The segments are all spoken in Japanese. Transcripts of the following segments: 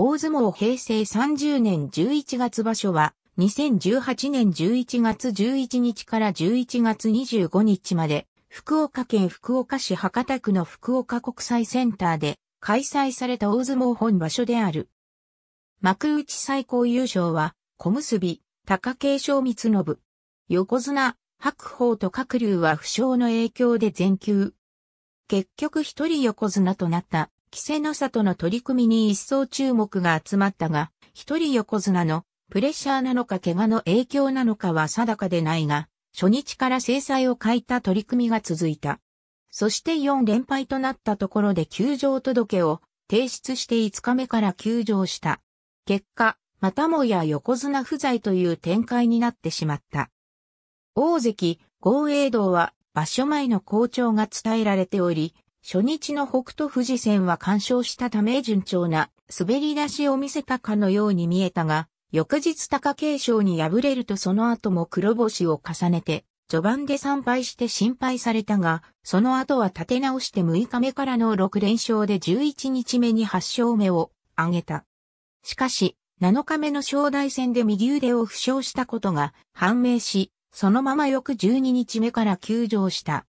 大相撲平成30年11月場所は、2018年11月11日から11月25日まで、福岡県福岡市博多区の福岡国際センターで開催された大相撲本場所である。幕内最高優勝は、小結、貴景勝三信。横綱、白鵬と各竜は負傷の影響で全休。結局一人横綱となった稀勢の里の取り組みに一層注目が集まったが、一人横綱のプレッシャーなのか怪我の影響なのかは定かでないが、初日から制裁を欠いた取り組みが続いた。そして4連敗となったところで休場届を提出して5日目から休場した。結果、またもや横綱不在という展開になってしまった。大関、豪栄道は場所前の校長が伝えられており、初日の北斗富士戦は干渉したため順調な滑り出しを見せたかのように見えたが、翌日貴景勝に敗れるとその後も黒星を重ねて、序盤で参拝して心配されたが、その後は立て直して6日目からの6連勝で11日目に8勝目を挙げた。しかし、7日目の正代戦で右腕を負傷したことが判明し、そのまま翌12日目から休場した。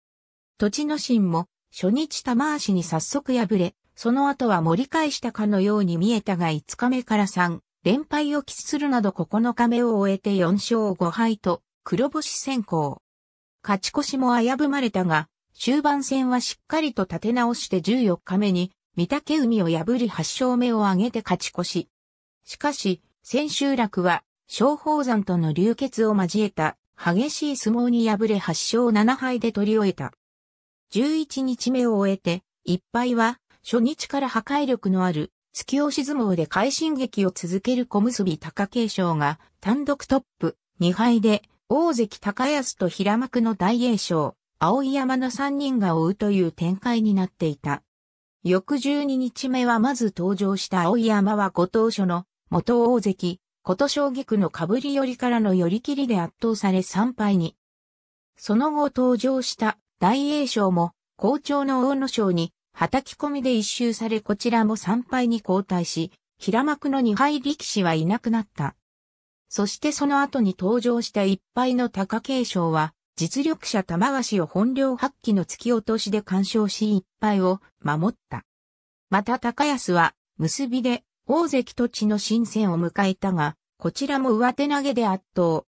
土地の心も初日玉足に早速敗れ、その後は盛り返したかのように見えたが5日目から3連敗を喫するなど9日目を終えて4勝5敗と黒星先行。勝ち越しも危ぶまれたが、終盤戦はしっかりと立て直して14日目に、御嶽海を破り8勝目を挙げて勝ち越し。しかし、千秋楽は、小宝山との流血を交えた激しい相撲に敗れ8勝7敗で取り終えた。11日目を終えて、一敗は、初日から破壊力のある、突き押し相撲で快進撃を続ける小結貴景勝が、単独トップ、2敗で、大関高安と平幕の大栄翔、青山の3人が追うという展開になっていた。翌12日目はまず登場した青山はご当所の元大関、琴将棋区の被り寄りからの寄り切りで圧倒され3敗に。その後登場した大栄翔も、校長の大野賞に、叩き込みで一周されこちらも3敗に交代し、平幕の2敗力士はいなくなった。そしてその後に登場した1敗の高景翔は、実力者玉鷲を本領発揮の突き落としで干渉し1敗を守った。また高安は、結びで、大関土地の新戦を迎えたが、こちらも上手投げで圧倒。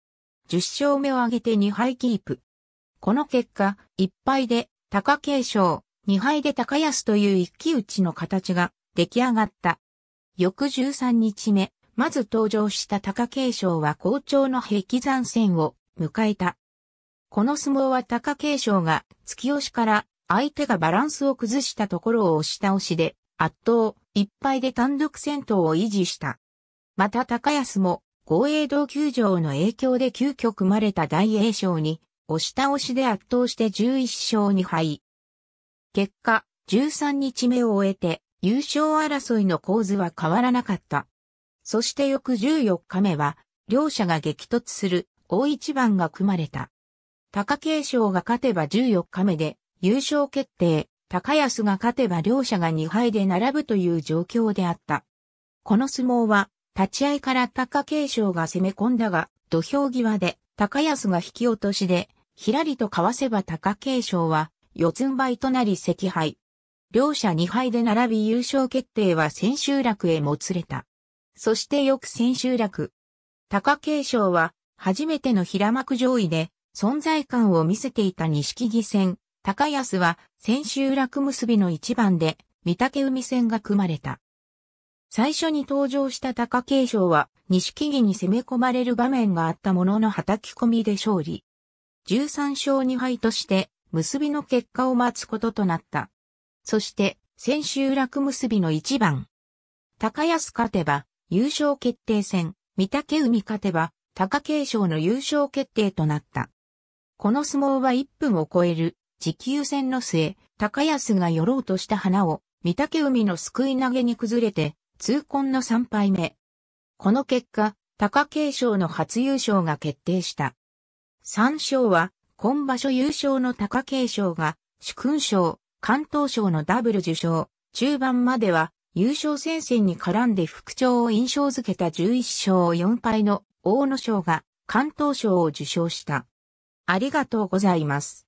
10勝目を挙げて2敗キープ。この結果、1敗で高景勝、2敗で高安という一騎打ちの形が出来上がった。翌13日目、まず登場した貴景勝は好調の壁山戦を迎えた。この相撲は貴景勝が突き押しから相手がバランスを崩したところを押し倒しで圧倒、一敗で単独戦闘を維持した。また高安も、豪栄道球場の影響で急遽組まれた大栄翔に押し倒しで圧倒して11勝2敗。結果、13日目を終えて、優勝争いの構図は変わらなかった。そして翌14日目は、両者が激突する大一番が組まれた。貴景勝が勝てば14日目で優勝決定、高安が勝てば両者が2敗で並ぶという状況であった。この相撲は、立ち合いから貴景勝が攻め込んだが、土俵際で高安が引き落としで、ひらりとかわせば貴景勝は、四つん這いとなり惜敗。両者二敗で並び優勝決定は千秋楽へもつれた。そして翌千秋楽。貴景勝は、初めての平幕上位で、存在感を見せていた錦木戦。高安は、千秋楽結びの一番で、御嶽海戦が組まれた。最初に登場した貴景勝は、錦木に攻め込まれる場面があったものの叩き込みで勝利。13勝2敗として結びの結果を待つこととなった。そして千秋楽結びの一番。高安勝てば優勝決定戦、御嶽海勝てば貴景勝の優勝決定となった。この相撲は1分を超える持久戦の末、高安が寄ろうとした花を御嶽海のすくい投げに崩れて痛恨の3敗目。この結果、貴景勝の初優勝が決定した。三勝は、今場所優勝の貴景勝が、主勲賞、関東賞のダブル受賞、中盤までは、優勝戦線に絡んで副調を印象づけた11勝4敗の大野賞が関東賞を受賞した。ありがとうございます。